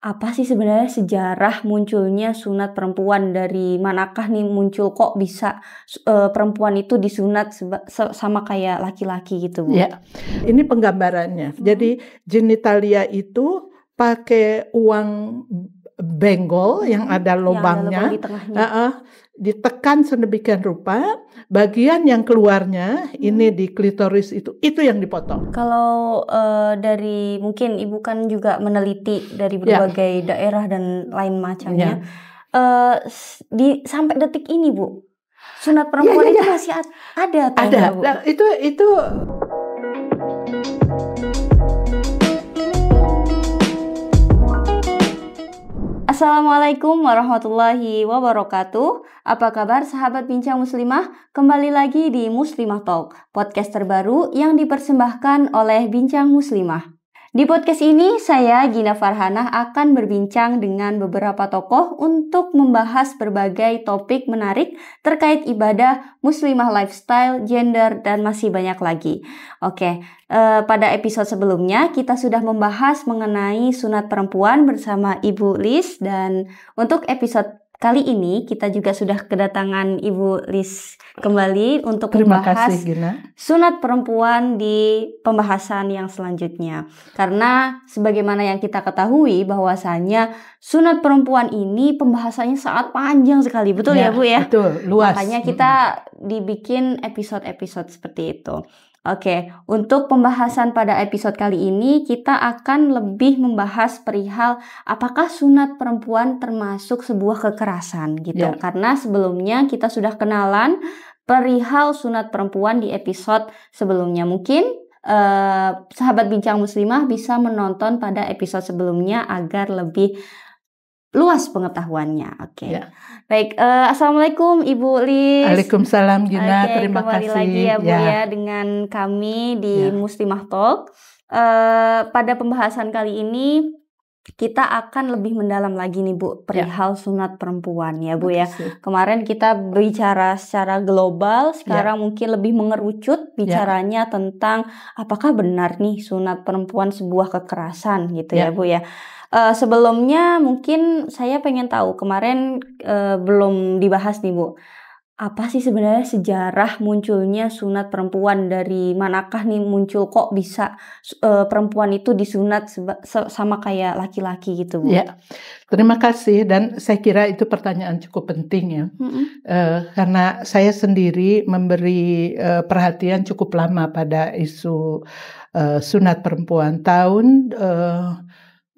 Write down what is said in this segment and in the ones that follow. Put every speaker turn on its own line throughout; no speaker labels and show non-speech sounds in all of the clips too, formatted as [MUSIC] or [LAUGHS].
apa sih sebenarnya sejarah munculnya sunat perempuan dari manakah nih muncul kok bisa e, perempuan itu disunat seba, sama kayak laki-laki gitu bu? Ya,
ini penggambarannya. Hmm. Jadi genitalia itu pakai uang benggol yang ada lubangnya, yang ada lubang di Uh -uh, ditekan sedemikian rupa, bagian yang keluarnya hmm. ini di klitoris itu itu yang dipotong.
Kalau uh, dari mungkin ibu kan juga meneliti dari ya. berbagai ya. daerah dan lain macamnya. Ya. Uh, di sampai detik ini bu,
sunat iya, iya, perempuan ya, ya, ya. itu masih ada. Ada, ada. Bu? Nah, itu itu.
Assalamualaikum warahmatullahi wabarakatuh. Apa kabar sahabat bincang muslimah? Kembali lagi di Muslimah Talk, podcast terbaru yang dipersembahkan oleh Bincang Muslimah. Di podcast ini, saya Gina Farhanah akan berbincang dengan beberapa tokoh untuk membahas berbagai topik menarik terkait ibadah, muslimah lifestyle, gender, dan masih banyak lagi. Oke, uh, pada episode sebelumnya kita sudah membahas mengenai sunat perempuan bersama Ibu Lis dan untuk episode Kali ini kita juga sudah kedatangan Ibu Lis kembali untuk Terima membahas kasih, Gina. sunat perempuan di pembahasan yang selanjutnya. Karena sebagaimana yang kita ketahui bahwasanya sunat perempuan ini pembahasannya sangat panjang sekali, betul ya, ya Bu ya? Betul,
luas. Makanya kita
dibikin episode-episode seperti itu. Oke, untuk pembahasan pada episode kali ini kita akan lebih membahas perihal apakah sunat perempuan termasuk sebuah kekerasan gitu. Yeah. Karena sebelumnya kita sudah kenalan perihal sunat perempuan di episode sebelumnya. Mungkin Uh, sahabat bincang muslimah bisa menonton pada episode sebelumnya agar lebih luas pengetahuannya. Oke. Okay. Ya. Baik, uh, assalamualaikum Ibu Lis. Waalaikumsalam Gina, okay, terima kembali kasih. lagi ya Bu ya, ya dengan kami di ya. Muslimah Talk. Uh, pada pembahasan kali ini kita akan lebih mendalam lagi nih Bu perihal ya. sunat perempuan ya Bu ya. Kemarin kita bicara secara global, ya. sekarang ya. mungkin lebih mengerucut ya. bicaranya ya. tentang apakah benar nih sunat perempuan sebuah kekerasan gitu ya, ya Bu ya. Uh, sebelumnya mungkin saya pengen tahu kemarin uh, belum dibahas nih Bu. Apa sih sebenarnya sejarah munculnya sunat perempuan dari manakah nih muncul kok bisa uh, perempuan itu disunat sama kayak laki-laki gitu Bu? Ya,
terima kasih dan saya kira itu pertanyaan cukup penting ya mm -hmm. uh, karena saya sendiri memberi uh, perhatian cukup lama pada isu uh, sunat perempuan tahun. Uh,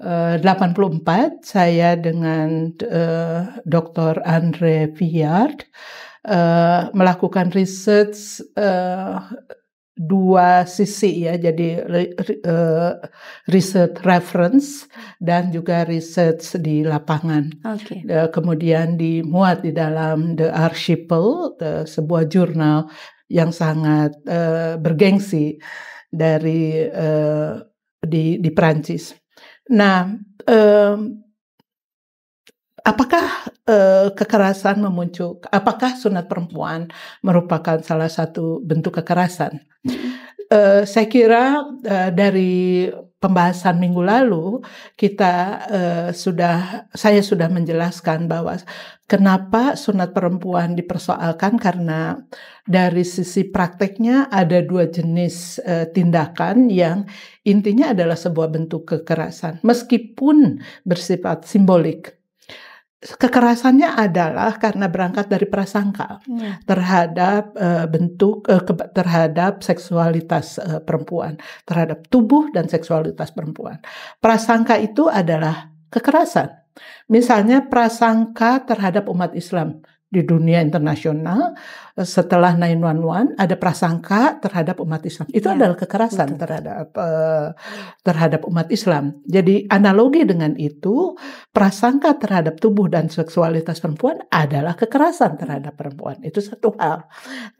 84 eh, saya dengan uh, eh, Dr. Andre Viard uh, eh, melakukan research uh, dua sisi ya jadi uh, riset reference dan juga research di lapangan. Okay. Uh, kemudian dimuat di dalam The Archipel, the, sebuah jurnal yang sangat uh, bergengsi dari uh, di di Prancis. Nah, eh, apakah eh, kekerasan memuncul? Apakah sunat perempuan merupakan salah satu bentuk kekerasan? Mm -hmm. Eh, saya kira uh, dari pembahasan minggu lalu kita uh, sudah saya sudah menjelaskan bahwa kenapa sunat perempuan dipersoalkan karena dari sisi prakteknya ada dua jenis uh, tindakan yang intinya adalah sebuah bentuk kekerasan meskipun bersifat simbolik kekerasannya adalah karena berangkat dari prasangka hmm. terhadap uh, bentuk uh, terhadap seksualitas uh, perempuan terhadap tubuh dan seksualitas perempuan prasangka itu adalah kekerasan misalnya prasangka terhadap umat Islam di dunia internasional setelah 911 ada prasangka terhadap umat Islam. Itu ya, adalah kekerasan betul. terhadap uh, terhadap umat Islam. Jadi analogi dengan itu prasangka terhadap tubuh dan seksualitas perempuan adalah kekerasan terhadap perempuan. Itu satu hal.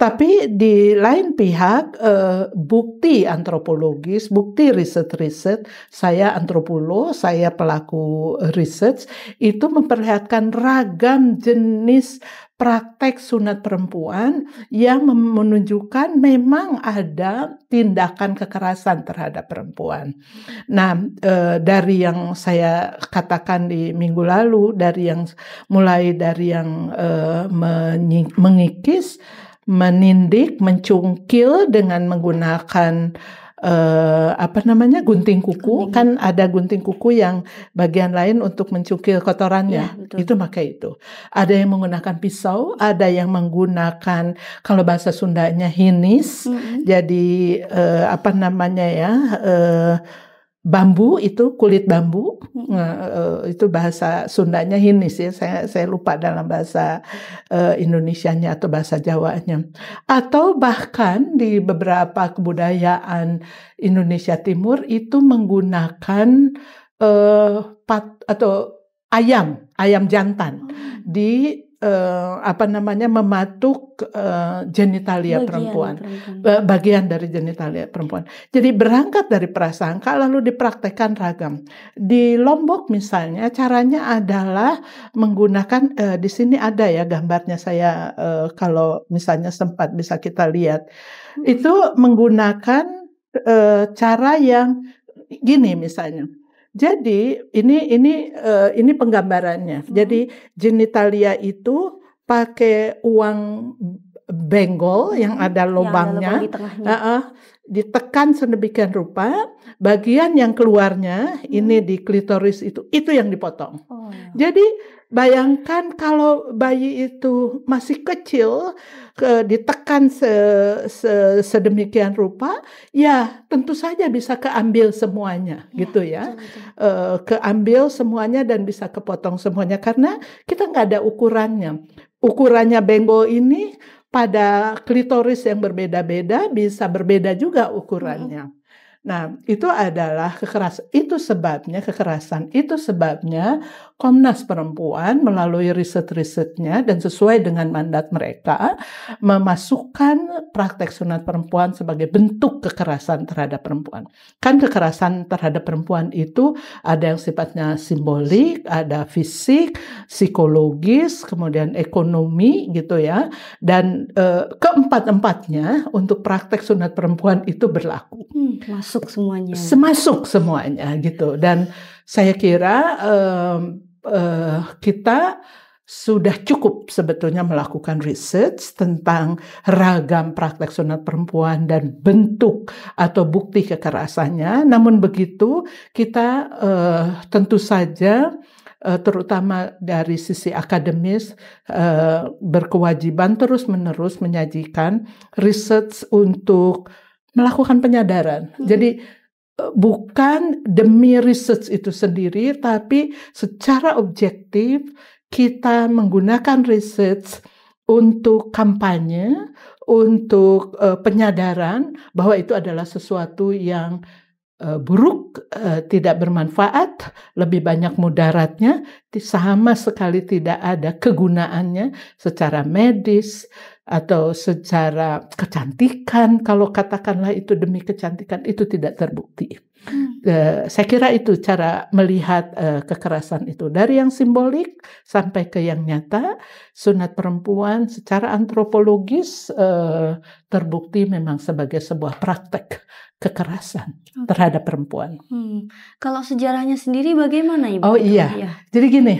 Tapi di lain pihak uh, bukti antropologis, bukti riset-riset, saya antropolog, saya pelaku research itu memperlihatkan ragam jenis praktek sunat perempuan yang menunjukkan memang ada tindakan kekerasan terhadap perempuan. Nah, eh, dari yang saya katakan di minggu lalu, dari yang mulai dari yang eh, mengikis, menindik, mencungkil dengan menggunakan eh, apa namanya gunting kuku gunting. kan ada gunting kuku yang bagian lain untuk mencukil kotorannya ya, itu pakai itu ada yang menggunakan pisau ada yang menggunakan kalau bahasa Sundanya hinis mm -hmm. jadi eh, apa namanya ya eh, bambu itu kulit bambu nah, eh, itu bahasa Sundanya hinis ya saya saya lupa dalam bahasa uh, Indonesianya atau bahasa Jawanya atau bahkan di beberapa kebudayaan Indonesia Timur itu menggunakan uh, pat atau ayam ayam jantan oh. di uh, apa namanya mematuk uh, genitalia bagian perempuan, perempuan, bagian dari genitalia perempuan. Jadi berangkat dari prasangka lalu dipraktekkan ragam. Di Lombok misalnya caranya adalah menggunakan uh, di sini ada ya gambarnya saya uh, kalau misalnya sempat bisa kita lihat hmm. itu menggunakan uh, cara yang gini misalnya jadi ini ini uh, ini penggambarannya. Hmm. Jadi genitalia itu pakai uang benggol hmm, yang ada lubangnya, yang ada lubang di uh, uh, ditekan sedemikian rupa, bagian yang keluarnya hmm. ini di klitoris itu itu yang dipotong. Oh. Jadi Bayangkan kalau bayi itu masih kecil, ke, ditekan se, sedemikian rupa, ya tentu saja bisa keambil semuanya, ya, gitu ya, betul -betul. Eh, keambil semuanya dan bisa kepotong semuanya karena kita nggak ada ukurannya. Ukurannya benggol ini pada klitoris yang berbeda-beda bisa berbeda juga hmm. ukurannya. Hmm. Nah, itu adalah kekerasan. Itu sebabnya kekerasan. Itu sebabnya Komnas Perempuan melalui riset-risetnya dan sesuai dengan mandat mereka memasukkan praktek sunat perempuan sebagai bentuk kekerasan terhadap perempuan. Kan kekerasan terhadap perempuan itu ada yang sifatnya simbolik, ada fisik, psikologis, kemudian ekonomi gitu ya. Dan e, keempat-empatnya untuk praktek sunat perempuan itu berlaku. Hmm,
masuk semuanya.
Semasuk semuanya gitu dan saya kira um, uh, kita sudah cukup sebetulnya melakukan research tentang ragam praktek sunat perempuan dan bentuk atau bukti kekerasannya. Namun begitu, kita uh, tentu saja uh, terutama dari sisi akademis uh, berkewajiban terus-menerus menyajikan research untuk melakukan penyadaran. Hmm. Jadi eh, bukan demi research itu sendiri, tapi secara objektif kita menggunakan research untuk kampanye, untuk uh, penyadaran bahwa itu adalah sesuatu yang Eh, buruk, eh, tidak bermanfaat, lebih banyak mudaratnya, sama sekali tidak ada kegunaannya secara medis atau secara kecantikan. Kalau katakanlah itu demi kecantikan, itu tidak terbukti. Hmm. Eh, saya kira itu cara melihat kekerasan itu dari yang simbolik sampai ke yang nyata. Sunat perempuan secara antropologis terbukti memang sebagai sebuah praktek kekerasan okay. terhadap perempuan.
Hmm. Kalau sejarahnya sendiri bagaimana ibu? Oh iya, iya.
jadi gini,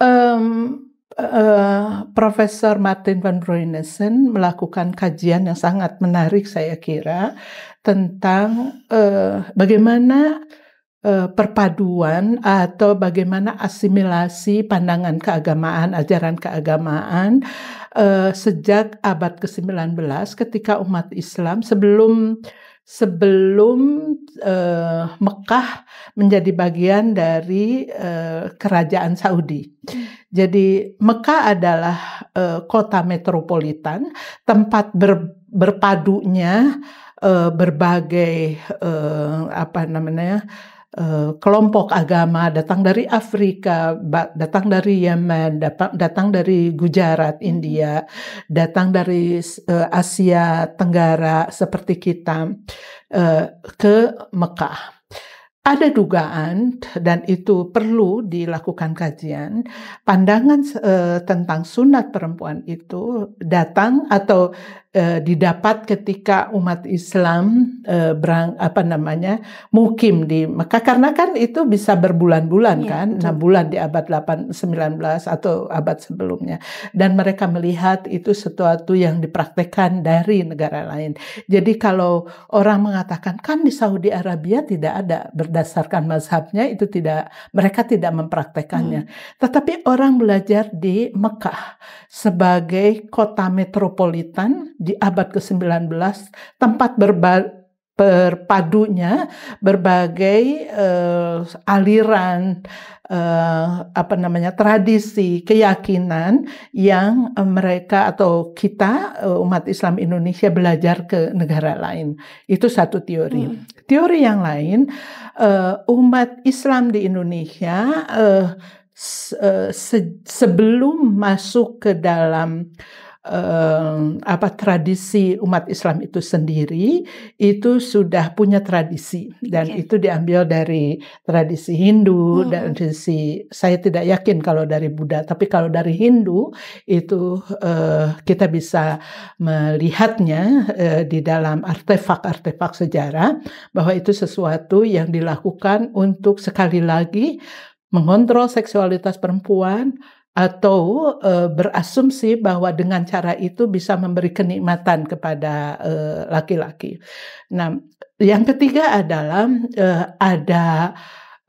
um, uh, Profesor Martin van Bruinessen melakukan kajian yang sangat menarik saya kira tentang uh, bagaimana eh, perpaduan atau bagaimana asimilasi pandangan keagamaan, ajaran keagamaan sejak abad ke-19 ketika umat Islam sebelum uh, sebelum uh, Mekah menjadi bagian dari uh, kerajaan Saudi. Hmm. Jadi Mekah adalah uh, kota metropolitan, tempat ber, berpadunya uh, berbagai uh, apa namanya Eh, kelompok agama datang dari Afrika, datang dari Yemen, datang dari Gujarat, hmm. India, datang dari eh, Asia Tenggara seperti kita eh, ke Mekah. Ada dugaan dan itu perlu dilakukan kajian pandangan tentang sunat perempuan itu datang atau eh, didapat ketika umat Islam eh, berang apa namanya mukim di Mekah karena kan itu bisa berbulan-bulan ya, kan enam bulan di abad 8 19 atau abad sebelumnya dan mereka melihat itu sesuatu yang dipraktekkan dari negara lain. Jadi kalau orang mengatakan kan di Saudi Arabia tidak ada berdasarkan mazhabnya itu tidak mereka tidak mempraktekannya. Hmm. Tetapi orang belajar di Mekah sebagai kota metropolitan di abad ke-19 tempat berba berpadunya berbagai uh, aliran uh, apa namanya tradisi keyakinan yang eh, mereka atau kita umat Islam Indonesia belajar ke negara lain itu satu teori hmm. teori yang lain uh, umat Islam di Indonesia uh, se sebelum masuk ke dalam uh, eh, apa tradisi umat Islam itu sendiri itu sudah punya tradisi dan okay. itu diambil dari tradisi Hindu hmm. dan tradisi saya tidak yakin kalau dari Buddha tapi kalau dari Hindu itu eh, kita bisa melihatnya eh, di dalam artefak-artefak sejarah bahwa itu sesuatu yang dilakukan untuk sekali lagi mengontrol seksualitas perempuan atau e, berasumsi bahwa dengan cara itu bisa memberi kenikmatan kepada eh, laki-laki. E, nah, yang ketiga adalah e, ada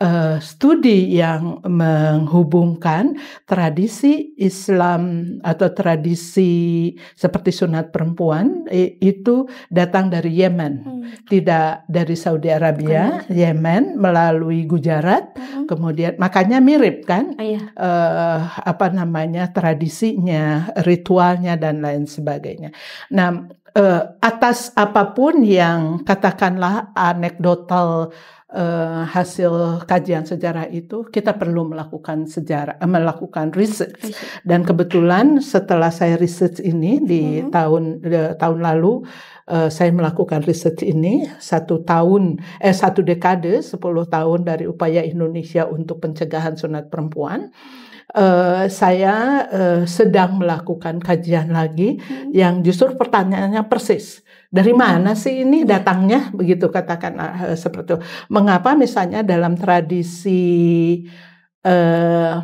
uh, studi yang menghubungkan tradisi Islam atau tradisi seperti sunat perempuan itu datang dari Yaman hmm. tidak dari Saudi Arabia, Yaman Yemen melalui Gujarat, hmm. kemudian makanya mirip kan, uh, apa namanya tradisinya, ritualnya dan lain sebagainya. Nah uh, atas apapun yang katakanlah anekdotal uh, hasil kajian sejarah itu kita perlu melakukan sejarah uh, melakukan research. dan kebetulan setelah saya riset ini di -hmm. tahun uh, tahun lalu uh, saya melakukan riset ini satu tahun eh satu dekade 10 tahun dari upaya Indonesia untuk pencegahan sunat perempuan Uh, saya uh, sedang melakukan kajian lagi hmm. yang justru pertanyaannya persis dari hmm. mana sih ini datangnya begitu katakan uh, seperti itu. Mengapa misalnya dalam tradisi uh,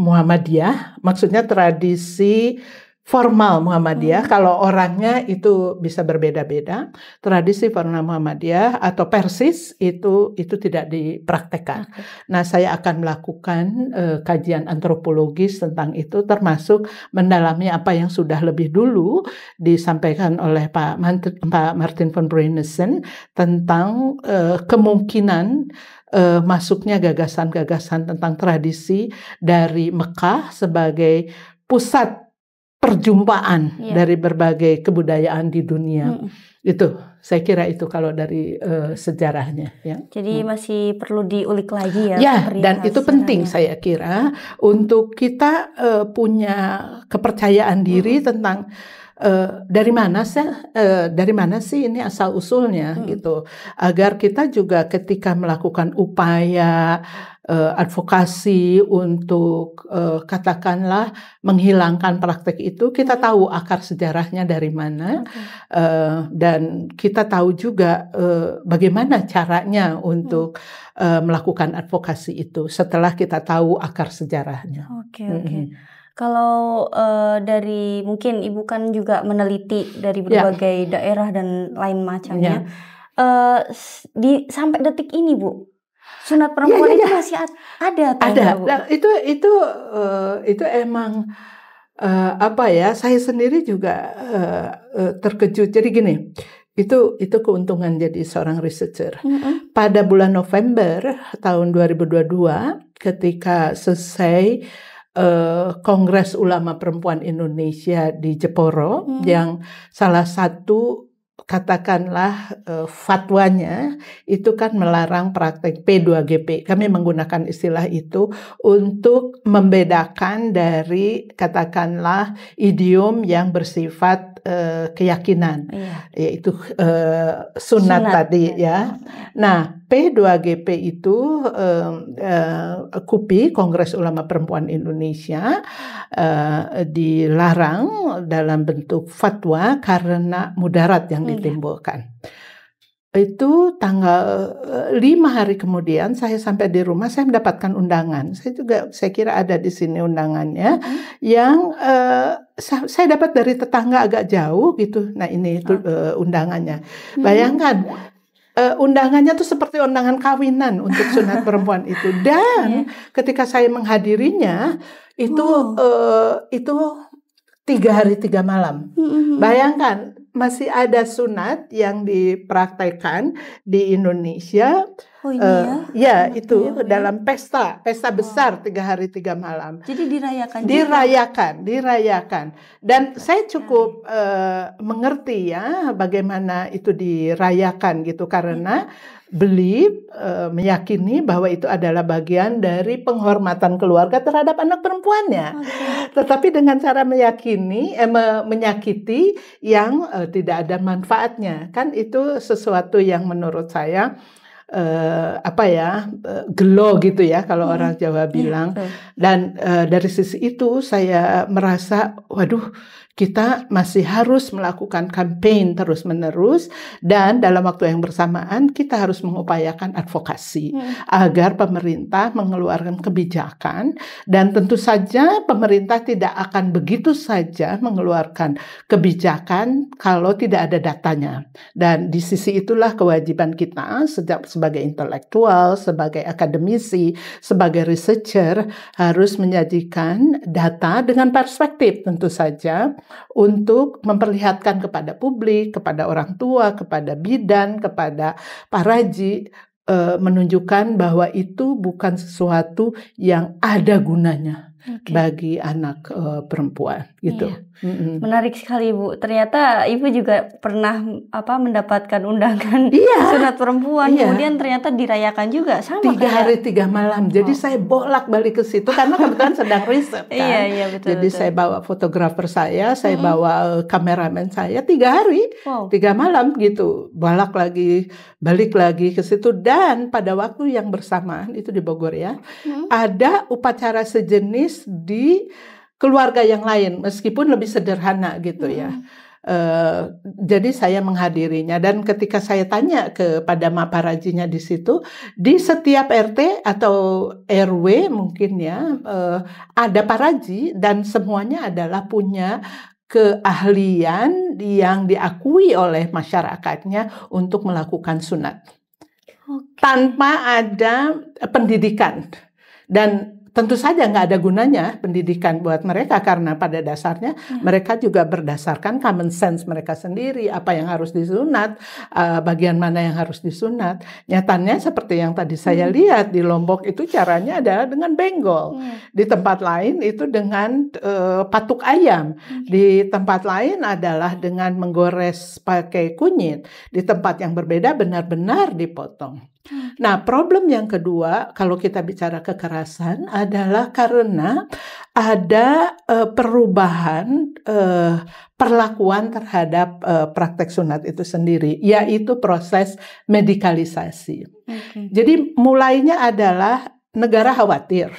Muhammadiyah, maksudnya tradisi formal Muhammadiyah. Hmm. Kalau orangnya itu bisa berbeda-beda. Tradisi formal Muhammadiyah atau Persis itu itu tidak dipraktekkan. Okay. Nah, saya akan melakukan uh, kajian antropologis tentang itu termasuk mendalami apa yang sudah lebih dulu disampaikan oleh Pak Martin, Pak Martin von Brennesen tentang uh, kemungkinan uh, masuknya gagasan-gagasan tentang tradisi dari Mekah sebagai pusat perjumpaan yeah. dari berbagai kebudayaan di dunia. Hmm. Itu saya kira itu kalau dari uh, sejarahnya ya. Jadi hmm.
masih perlu diulik lagi ya. Ya, dan itu
penting saya kira untuk kita uh, punya kepercayaan diri hmm. tentang Uh, dari mana sih uh, dari mana sih ini asal usulnya hmm. gitu agar kita juga ketika melakukan upaya Eh, advokasi untuk uh, katakanlah menghilangkan praktek itu kita mm-hmm. tahu akar sejarahnya dari mana uh, dan kita tahu juga uh, bagaimana caranya untuk uh, melakukan advokasi itu setelah kita tahu akar sejarahnya. Oke okay, oke. Okay. -hmm.
Kalau uh, dari mungkin ibu kan juga meneliti dari ya. berbagai yeah. daerah dan lain macamnya. Yeah. Ya. Uh,
di sampai detik ini bu sunat iya, perempuan ya, ya, ya. itu iya. masih ada ada nah, itu itu uh, itu emang uh, apa ya saya sendiri juga uh, uh, terkejut jadi gini itu itu keuntungan jadi seorang researcher mm -hmm. pada bulan November tahun 2022 ketika selesai uh, Kongres Ulama Perempuan Indonesia di Jeporo mm. yang salah satu katakanlah eh, fatwanya itu kan melarang praktek P2GP. Kami menggunakan istilah itu untuk membedakan dari katakanlah idiom yang bersifat eh, keyakinan, iya. yaitu uh, sunat, sunat tadi iya. ya. Nah P2GP itu eh, eh, KUPI Kongres Ulama Perempuan Indonesia eh, dilarang dalam bentuk fatwa karena mudarat yang oh iya. ditimbulkan. Hmm. Itu tanggal eh, lima hari kemudian saya sampai di rumah saya mendapatkan undangan. Saya juga saya kira ada di sini undangannya hmm. yang eh, saya dapat dari tetangga agak jauh gitu. Nah ini itu uh, undangannya. Bayangkan uh, undangannya tuh seperti undangan kawinan untuk sunat [LAUGHS] perempuan itu. Dan yeah. ketika saya menghadirinya itu wow. uh, itu tiga hari tiga malam. Mm-hmm. Bayangkan masih ada sunat yang dipraktekkan di Indonesia. Mm-hmm Oh ini uh, ya? itu ya, dalam pesta, pesta oh. besar tiga hari tiga malam. Jadi
dirayakan. Dirayakan,
juga. dirayakan. Dan saya cukup uh, mengerti ya bagaimana itu dirayakan gitu karena iya. beli uh, meyakini bahwa itu adalah bagian dari penghormatan keluarga terhadap anak perempuannya. Okay. Tetapi dengan cara meyakini, eh, menyakiti yang uh, tidak ada manfaatnya, kan itu sesuatu yang menurut saya uh, apa ya uh, gelo gitu ya kalau hmm. orang Jawa iya, bilang. Hmm. Dan uh, dari sisi itu saya merasa, waduh kita masih harus melakukan campaign terus-menerus dan dalam waktu yang bersamaan kita harus mengupayakan advokasi hmm. agar pemerintah mengeluarkan kebijakan dan tentu saja pemerintah tidak akan begitu saja mengeluarkan kebijakan kalau tidak ada datanya. Dan di sisi itulah kewajiban kita sejak sebagai intelektual, sebagai akademisi, sebagai researcher harus menyajikan data dengan perspektif tentu saja untuk memperlihatkan kepada publik, kepada orang tua, kepada bidan, kepada paraji eh, menunjukkan bahwa itu bukan sesuatu yang ada gunanya okay. bagi anak uh, perempuan gitu. Iya. Mm-hmm.
Menarik sekali Ibu. Ternyata Ibu juga pernah apa mendapatkan undangan [LAUGHS] iya. sunat
perempuan. Iya. Kemudian ternyata dirayakan juga sama Tiga kayak... hari tiga malam. Jadi oh. saya bolak-balik ke situ karena kebetulan sedang riset [LAUGHS] iya, kan. Iya, iya betul. Jadi betul. saya bawa fotografer saya, saya mm-hmm. bawa eh, kameramen saya tiga hari, wow. tiga malam gitu. Bolak lagi, balik lagi ke situ dan pada waktu yang bersamaan itu di Bogor ya. Mm-hmm. Ada upacara sejenis di keluarga yang lain meskipun lebih sederhana gitu ya. hmm. ya. jadi saya menghadirinya dan ketika saya tanya kepada maparajinya di situ di setiap RT atau RW mungkin ya uh, ada paraji dan semuanya adalah punya keahlian yang diakui oleh masyarakatnya untuk melakukan sunat okay. tanpa ada pendidikan dan tentu saja nggak ada gunanya pendidikan buat mereka karena pada dasarnya hmm. mereka juga berdasarkan common sense mereka sendiri apa yang harus disunat uh, bagian mana yang harus disunat nyatanya seperti yang tadi saya hmm. lihat di Lombok itu caranya adalah dengan benggol hmm. di tempat lain itu dengan uh, patuk ayam hmm. di tempat lain adalah dengan menggores pakai kunyit di tempat yang berbeda benar-benar dipotong Nah, problem yang kedua kalau kita bicara kekerasan adalah karena ada uh, perubahan uh, perlakuan terhadap uh, praktek sunat itu sendiri, yaitu proses medikalisasi. Okay. Jadi mulainya adalah negara khawatir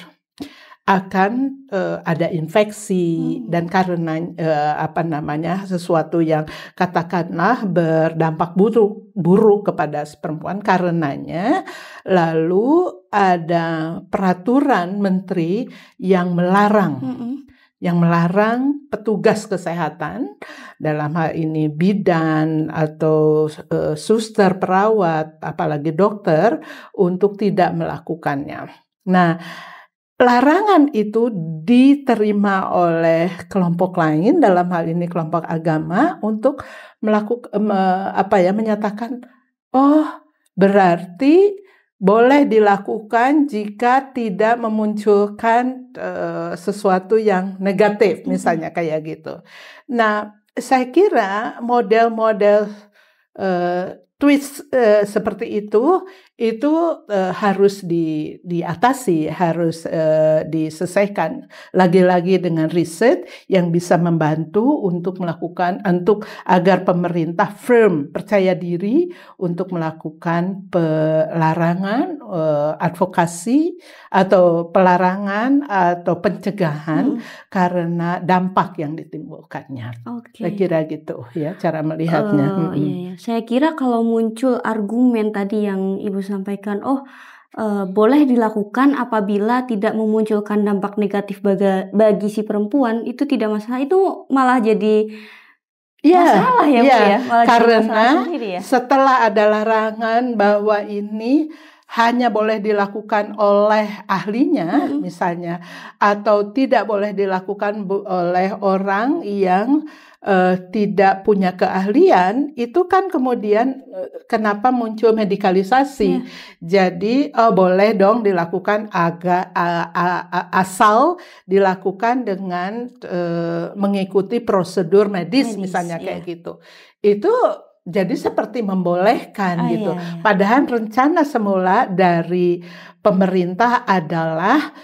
akan uh, ada infeksi hmm. dan karena uh, apa namanya sesuatu yang katakanlah berdampak buruk buruk kepada perempuan karenanya lalu ada peraturan menteri yang melarang hmm. yang melarang petugas kesehatan dalam hal ini bidan atau uh, suster perawat apalagi dokter untuk tidak melakukannya. Nah, larangan itu diterima oleh kelompok lain dalam hal ini kelompok agama untuk melakukan eh, apa ya menyatakan oh berarti boleh dilakukan jika tidak memunculkan uh, sesuatu yang negatif mm-hmm. misalnya kayak gitu. Nah, saya kira model-model uh, twist uh, seperti itu itu uh, harus di diatasi, harus uh, diselesaikan lagi-lagi dengan riset yang bisa membantu untuk melakukan untuk agar pemerintah firm percaya diri untuk melakukan pelarangan uh, advokasi atau pelarangan atau pencegahan hmm. karena dampak yang ditimbulkannya. Okay. Kira-kira gitu ya cara melihatnya. Oh hmm. iya, iya.
Saya kira kalau muncul argumen tadi yang Ibu sampaikan, oh e, boleh dilakukan apabila tidak memunculkan dampak negatif baga, bagi si perempuan, itu tidak masalah. Itu malah jadi
Ya, masalah ya, ya. Bu iya. ya. Malah karena ya. setelah ada larangan bahwa ini hanya boleh dilakukan oleh ahlinya hmm. misalnya atau tidak boleh dilakukan oleh orang yang uh, tidak punya keahlian itu kan kemudian uh, kenapa muncul medikalisasi yeah. jadi uh, boleh dong dilakukan agak uh, uh, uh, asal dilakukan dengan uh, mengikuti prosedur medis, medis misalnya yeah. kayak gitu itu jadi seperti membolehkan oh, gitu. Iya, iya. Padahal rencana semula dari pemerintah adalah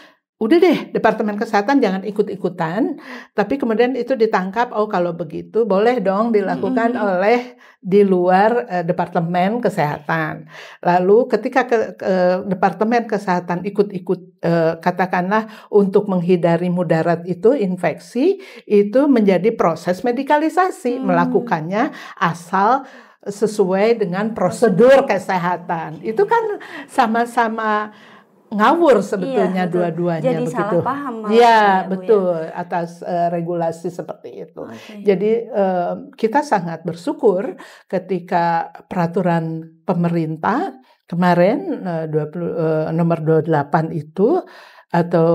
udah deh Departemen Kesehatan jangan ikut-ikutan tapi kemudian itu ditangkap oh kalau begitu boleh dong dilakukan mm -hmm. oleh di luar uh, Departemen Kesehatan lalu ketika ke, ke Departemen Kesehatan ikut-ikut uh, katakanlah untuk menghindari mudarat itu infeksi itu menjadi proses medikalisasi mm. melakukannya asal sesuai dengan prosedur kesehatan itu kan sama-sama ngawur iya, sebetulnya iya, dua-duanya Jadi begitu. salah paham. Iya, ya, betul ya. atas uh, regulasi seperti itu. Okay. Jadi uh, kita sangat bersyukur ketika peraturan pemerintah kemarin uh, 20 uh, nomor 28 itu atau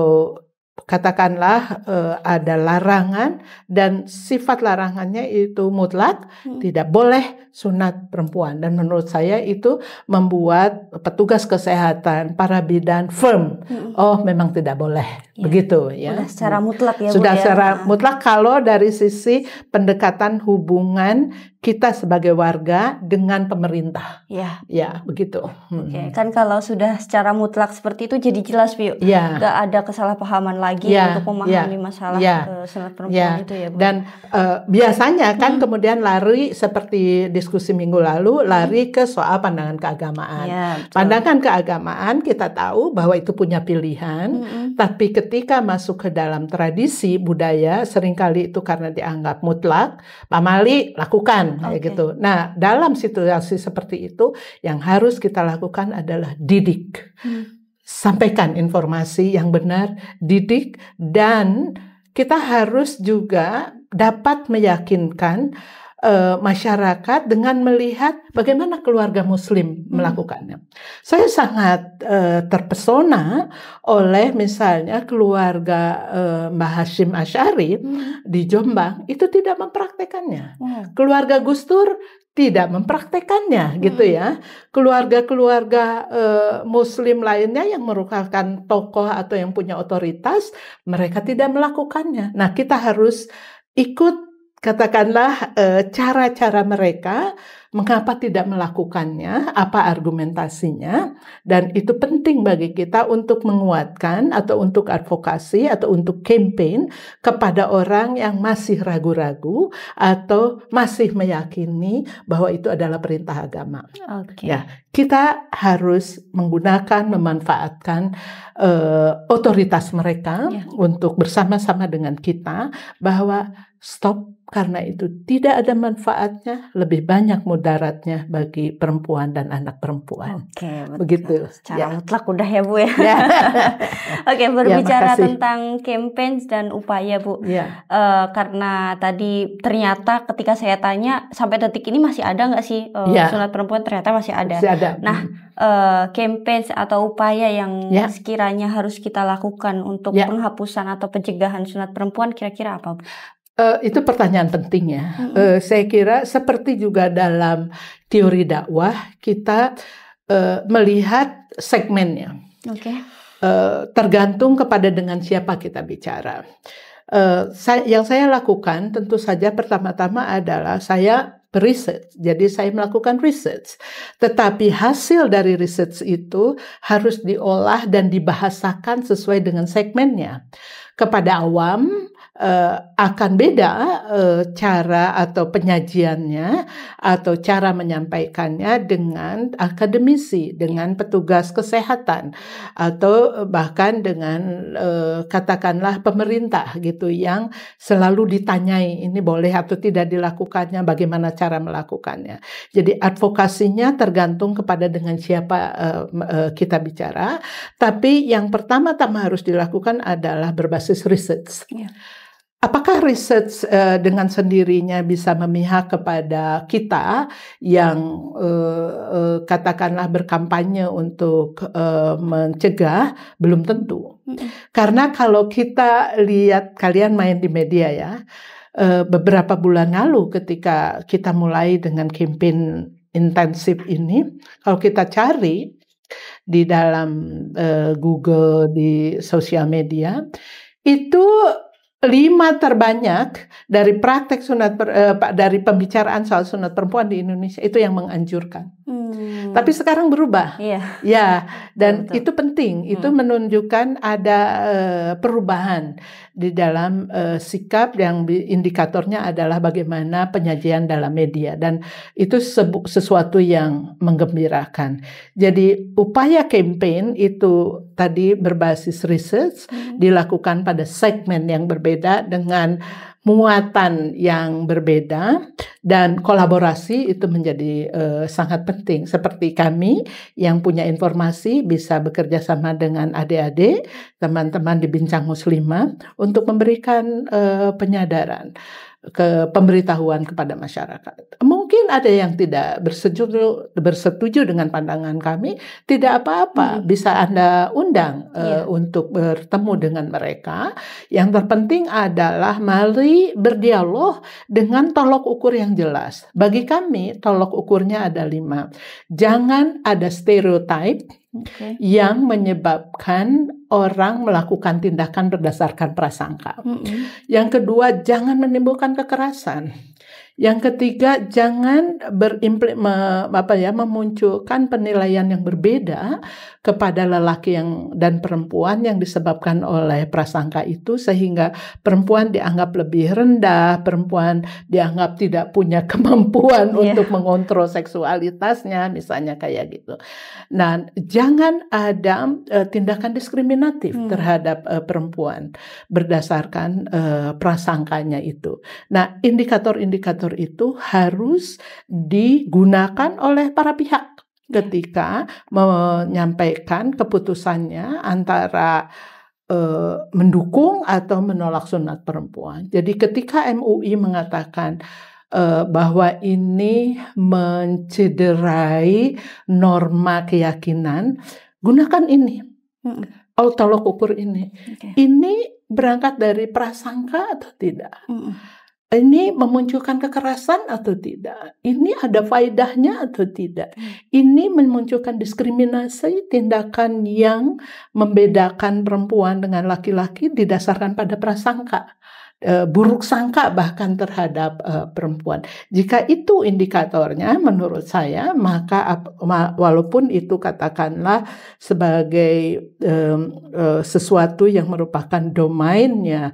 katakanlah uh, ada larangan dan sifat larangannya itu mutlak hmm. tidak boleh sunat perempuan dan menurut saya itu membuat petugas kesehatan para bidan firm hmm. oh memang tidak boleh ya. begitu ya sudah secara mutlak
ya sudah Bu, ya. secara nah.
mutlak kalau dari sisi pendekatan hubungan kita sebagai warga dengan pemerintah. Ya, ya begitu. Hmm. Oke, kan
kalau sudah secara mutlak seperti itu jadi jelas, Bu. Ya. Gak ada kesalahpahaman lain lagi yeah, untuk memahami yeah, masalah yeah, iya, senat perempuan yeah. itu ya Bu. Dan
uh, biasanya kan kemudian lari seperti diskusi minggu lalu lari ke soal pandangan keagamaan. Yeah, iya, pandangan keagamaan kita tahu bahwa itu punya pilihan, -hmm. tapi ketika masuk ke dalam tradisi budaya seringkali itu karena dianggap mutlak, pamali lakukan okay. gitu. Nah, dalam situasi seperti itu yang harus kita lakukan adalah didik. Hmm sampaikan informasi yang benar, didik, dan kita harus juga dapat meyakinkan uh, masyarakat dengan melihat bagaimana keluarga Muslim hmm. melakukannya. Hmm. Saya sangat uh, terpesona oleh misalnya keluarga uh, Mbah Hashim Ashari hmm. di Jombang itu tidak mempraktekannya. Hmm. Keluarga Gustur tidak mempraktekannya hmm. gitu ya. Keluarga-keluarga e, muslim lainnya yang merupakan tokoh atau yang punya otoritas, mereka tidak melakukannya. Nah, kita harus ikut katakanlah eh, cara-cara mereka mengapa tidak melakukannya, apa argumentasinya dan itu penting bagi kita untuk menguatkan atau untuk advokasi atau untuk campaign kepada orang yang masih ragu-ragu atau masih meyakini bahwa itu adalah perintah agama. Okay. Ya, kita harus menggunakan memanfaatkan uh, otoritas mereka yeah. untuk bersama-sama dengan kita bahwa stop karena itu tidak ada manfaatnya, lebih banyak mudaratnya bagi perempuan dan anak perempuan. Oke, betul. begitu. Secara ya. mutlak udah ya Bu ya. ya. [LAUGHS] Oke, ya, berbicara ya,
tentang campaign dan upaya Bu. Ya. Uh, karena tadi ternyata ketika saya tanya sampai detik ini masih ada nggak sih uh, ya. sunat perempuan ternyata masih ada. Masih ada. Nah, uh, hmm. eh, campaign atau upaya yang ya. sekiranya harus kita lakukan untuk ya. penghapusan atau pencegahan sunat perempuan kira-kira apa Bu?
Uh, itu pertanyaan penting ya. Hmm. Uh, saya kira seperti juga dalam teori dakwah kita uh, melihat segmennya. Okay. Uh, tergantung kepada dengan siapa kita bicara. Uh, saya, yang saya lakukan tentu saja pertama-tama adalah saya research. Jadi saya melakukan research. Tetapi hasil dari research itu harus diolah dan dibahasakan sesuai dengan segmennya. Kepada awam uh, akan beda uh, cara atau penyajiannya atau cara menyampaikannya dengan akademisi, dengan petugas kesehatan atau bahkan dengan uh, katakanlah pemerintah gitu yang selalu ditanyai ini boleh atau tidak dilakukannya, bagaimana cara melakukannya. Jadi advokasinya tergantung kepada dengan siapa uh, uh, kita bicara, tapi yang pertama-tama harus dilakukan adalah berbasis riset. Yeah. Iya. Apakah riset uh, eh, dengan sendirinya bisa memihak kepada kita yang uh, uh, katakanlah berkampanye untuk uh, mencegah? Belum tentu. Karena kalau kita lihat kalian main di media ya, uh, beberapa bulan lalu ketika kita mulai dengan campaign intensif ini, kalau kita cari di dalam uh, Google di sosial media itu lima terbanyak dari praktek sunat per, eh, dari pembicaraan soal sunat perempuan di Indonesia itu yang menganjurkan.
Hmm. Tapi
sekarang berubah. Iya. Ya, dan Betul. itu penting. Itu hmm. menunjukkan ada uh, perubahan di dalam uh, sikap yang indikatornya adalah bagaimana penyajian dalam media dan itu sesuatu yang menggembirakan. Jadi upaya campaign itu tadi berbasis research hmm. dilakukan pada segmen yang berbeda berbeda dengan muatan yang berbeda dan kolaborasi itu menjadi uh, sangat penting. Seperti kami yang punya informasi bisa bekerja sama dengan adik-adik, teman-teman di Bincang Muslimah untuk memberikan uh, penyadaran ke pemberitahuan kepada masyarakat ada yang tidak bersetuju bersetuju dengan pandangan kami, tidak apa-apa, hmm. bisa Anda undang hmm. uh, untuk bertemu dengan mereka. Yang terpenting adalah mari berdialog dengan tolok ukur yang jelas. Bagi kami tolok ukurnya ada lima. Jangan ada stereotip okay. yang menyebabkan orang melakukan tindakan berdasarkan prasangka. Mm -hmm. Yang kedua, jangan menimbulkan kekerasan. Yang ketiga, jangan apa ya memunculkan penilaian yang berbeda kepada lelaki yang dan perempuan yang disebabkan oleh prasangka itu sehingga perempuan dianggap lebih rendah, perempuan dianggap tidak punya [LAUGHS] kemampuan yeah. untuk mengontrol seksualitasnya misalnya kayak gitu. Nah, jangan ada uh, tindakan diskriminatif hmm. terhadap uh, perempuan berdasarkan uh, prasangkanya itu. Nah, indikator-indikator diatur itu harus digunakan oleh para pihak ya. ketika menyampaikan keputusannya antara eh, mendukung atau menolak sunat perempuan. Jadi ketika MUI mengatakan eh, bahwa ini mencederai norma keyakinan, gunakan ini. Hmm. Tolok ukur ini. Okay. Ini berangkat dari prasangka atau tidak? Mm ini memunculkan kekerasan atau tidak? Ini ada faedahnya atau tidak? Hmm. Ini memunculkan diskriminasi tindakan yang membedakan perempuan dengan laki-laki didasarkan pada prasangka. Eh, buruk sangka bahkan terhadap eh, perempuan. Jika itu indikatornya menurut saya maka walaupun itu katakanlah sebagai eh, sesuatu yang merupakan domainnya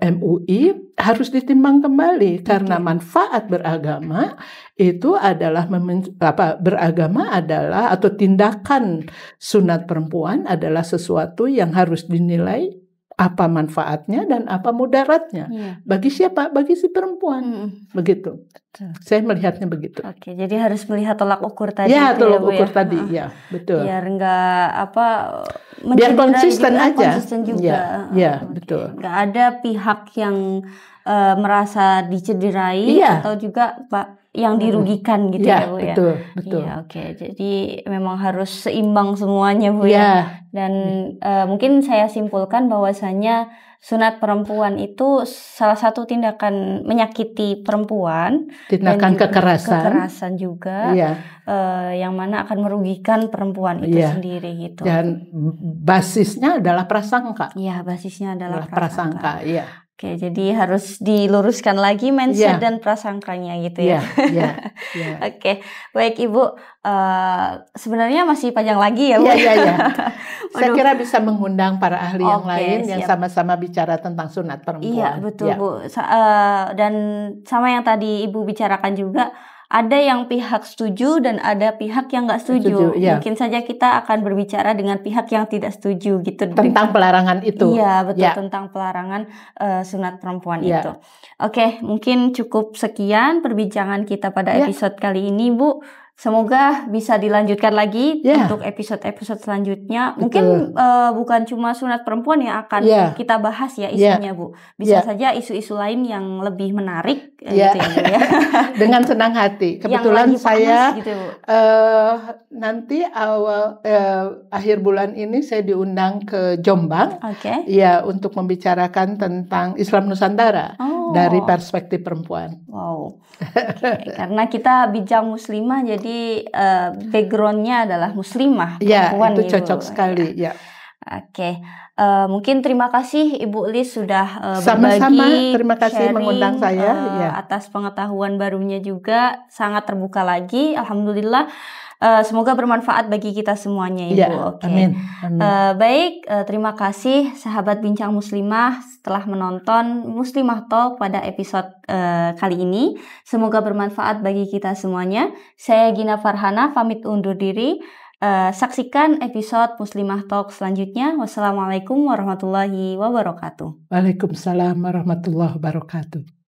MUI harus ditimbang kembali karena manfaat beragama itu adalah apa beragama adalah atau tindakan sunat perempuan adalah sesuatu yang harus dinilai apa manfaatnya dan apa mudaratnya ya. bagi siapa bagi si perempuan mm. begitu betul. saya melihatnya begitu oke jadi harus melihat tolak ukur tadi iya, gitu ya tolak ya, ukur ya? tadi ya betul biar
enggak apa biar gitu konsisten juga, ya, aja konsisten juga ya,
ya okay. betul
enggak ada pihak yang uh, merasa dicederai ya. atau juga pak yang hmm. dirugikan gitu ya, ya Bu ya. Betul, iya, betul. Ya, oke. Okay. Jadi memang harus seimbang semuanya Bu ya. ya. Dan ya. Uh, mungkin saya simpulkan bahwasanya sunat perempuan itu salah satu tindakan menyakiti perempuan,
tindakan juga kekerasan, kekerasan
juga, ya. uh, yang mana akan merugikan perempuan itu ya. sendiri gitu. Dan basisnya adalah prasangka. Iya, basisnya adalah, adalah prasangka. prasangka. Iya. Oke, jadi harus diluruskan lagi mindset yeah. dan prasangkanya gitu ya. Yeah, yeah, yeah. Oke, baik Ibu. Uh, sebenarnya
masih panjang lagi ya, Bu. Iya, iya, iya. [LAUGHS] Saya kira bisa mengundang para ahli okay, yang lain siap. yang sama-sama bicara tentang sunat perempuan. Iya, betul, yeah. Bu.
Sa uh, dan sama yang tadi Ibu bicarakan juga ada yang pihak setuju dan ada pihak yang nggak setuju. setuju ya. Mungkin saja kita akan berbicara dengan pihak yang tidak setuju gitu tentang pelarangan itu. Iya betul ya. tentang pelarangan uh, sunat perempuan ya. itu. Oke mungkin cukup sekian perbincangan kita pada ya. episode kali ini Bu. Semoga bisa dilanjutkan lagi yeah. untuk episode-episode selanjutnya. Betul. Mungkin uh, bukan cuma sunat perempuan yang akan yeah. kita bahas ya, ya. isunya, yeah. Bu. Bisa yeah. saja isu-isu lain yang lebih menarik yeah. Ya. gitu ya, ya.
[LAUGHS] Dengan senang hati. Kebetulan saya gitu, Uh, nanti awal uh, akhir bulan ini saya diundang ke Jombang. Oke. Okay. Ya, untuk membicarakan tentang Islam Nusantara. Oh dari perspektif perempuan. Wow. [LAUGHS]
Okay. Karena kita bijak muslimah jadi jadi uh, backgroundnya adalah muslimah ya, itu gitu. cocok ibu. sekali iya. ya. Oke, okay. uh, eh, mungkin terima kasih Ibu Lis sudah uh, eh, Sama -sama. berbagi, terima kasih sharing, mengundang saya uh, ya. atas pengetahuan barunya juga sangat terbuka lagi, alhamdulillah. Uh, semoga bermanfaat bagi kita semuanya, Ibu. Ya, Oke. Okay. Amin. amin. Uh, baik, uh, terima kasih sahabat Bincang Muslimah setelah menonton Muslimah Talk pada episode uh, kali ini. Semoga bermanfaat bagi kita semuanya. Saya Gina Farhana pamit undur diri. Uh, saksikan episode Muslimah Talk selanjutnya. Wassalamualaikum warahmatullahi wabarakatuh.
Waalaikumsalam warahmatullahi wabarakatuh.